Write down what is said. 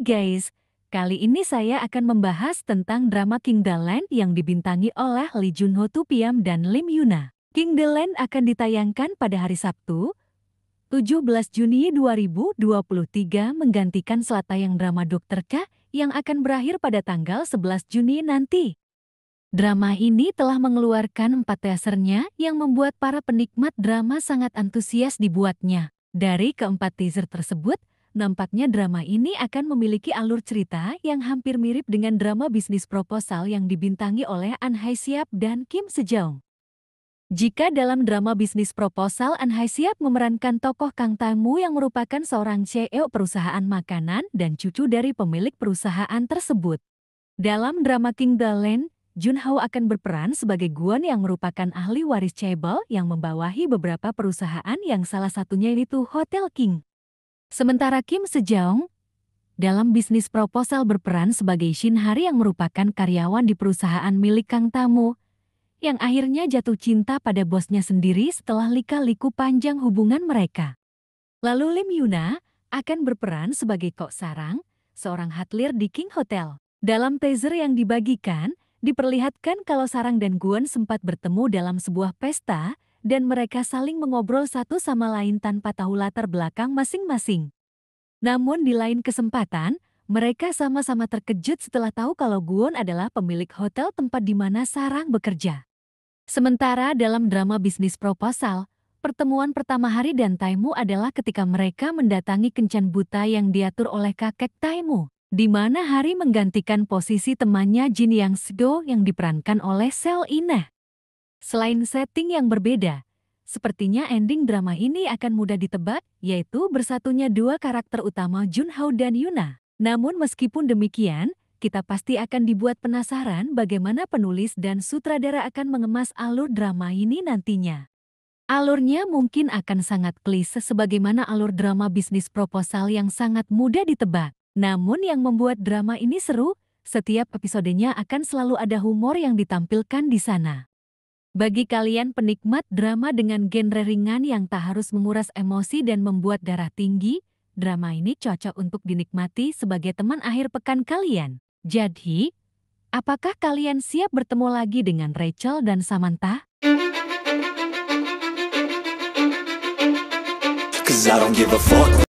guys, kali ini saya akan membahas tentang drama King The Land yang dibintangi oleh Lee Junho Tupiam dan Lim Yuna. King The Land akan ditayangkan pada hari Sabtu, 17 Juni 2023 menggantikan tayang drama Dokter K yang akan berakhir pada tanggal 11 Juni nanti. Drama ini telah mengeluarkan empat teasernya yang membuat para penikmat drama sangat antusias dibuatnya. Dari keempat teaser tersebut, nampaknya drama ini akan memiliki alur cerita yang hampir mirip dengan drama bisnis proposal yang dibintangi oleh An Hai Siap dan Kim Sejong. Jika dalam drama bisnis proposal An Hai Siap memerankan tokoh Kang Tamu yang merupakan seorang CEO perusahaan makanan dan cucu dari pemilik perusahaan tersebut. Dalam drama King The Jun Hao akan berperan sebagai Guan yang merupakan ahli waris cebol yang membawahi beberapa perusahaan yang salah satunya yaitu Hotel King. Sementara Kim Sejong dalam bisnis proposal berperan sebagai Shin Hari yang merupakan karyawan di perusahaan milik Kang Tamu, yang akhirnya jatuh cinta pada bosnya sendiri setelah lika-liku panjang hubungan mereka. Lalu Lim Yuna akan berperan sebagai Kok Sarang, seorang hatlir di King Hotel. Dalam teaser yang dibagikan, diperlihatkan kalau Sarang dan Guan sempat bertemu dalam sebuah pesta dan mereka saling mengobrol satu sama lain tanpa tahu latar belakang masing-masing. Namun di lain kesempatan, mereka sama-sama terkejut setelah tahu kalau Guon adalah pemilik hotel tempat di mana Sarang bekerja. Sementara dalam drama bisnis proposal, pertemuan pertama hari dan Taimu adalah ketika mereka mendatangi kencan buta yang diatur oleh kakek Taimu, di mana Hari menggantikan posisi temannya Jin Yang Sedo yang diperankan oleh Sel Ina. Selain setting yang berbeda, sepertinya ending drama ini akan mudah ditebak, yaitu bersatunya dua karakter utama Jun Junhao dan Yuna. Namun meskipun demikian, kita pasti akan dibuat penasaran bagaimana penulis dan sutradara akan mengemas alur drama ini nantinya. Alurnya mungkin akan sangat klise sebagaimana alur drama bisnis proposal yang sangat mudah ditebak. Namun yang membuat drama ini seru, setiap episodenya akan selalu ada humor yang ditampilkan di sana. Bagi kalian penikmat drama dengan genre ringan yang tak harus menguras emosi dan membuat darah tinggi, drama ini cocok untuk dinikmati sebagai teman akhir pekan kalian. Jadi, apakah kalian siap bertemu lagi dengan Rachel dan Samantha?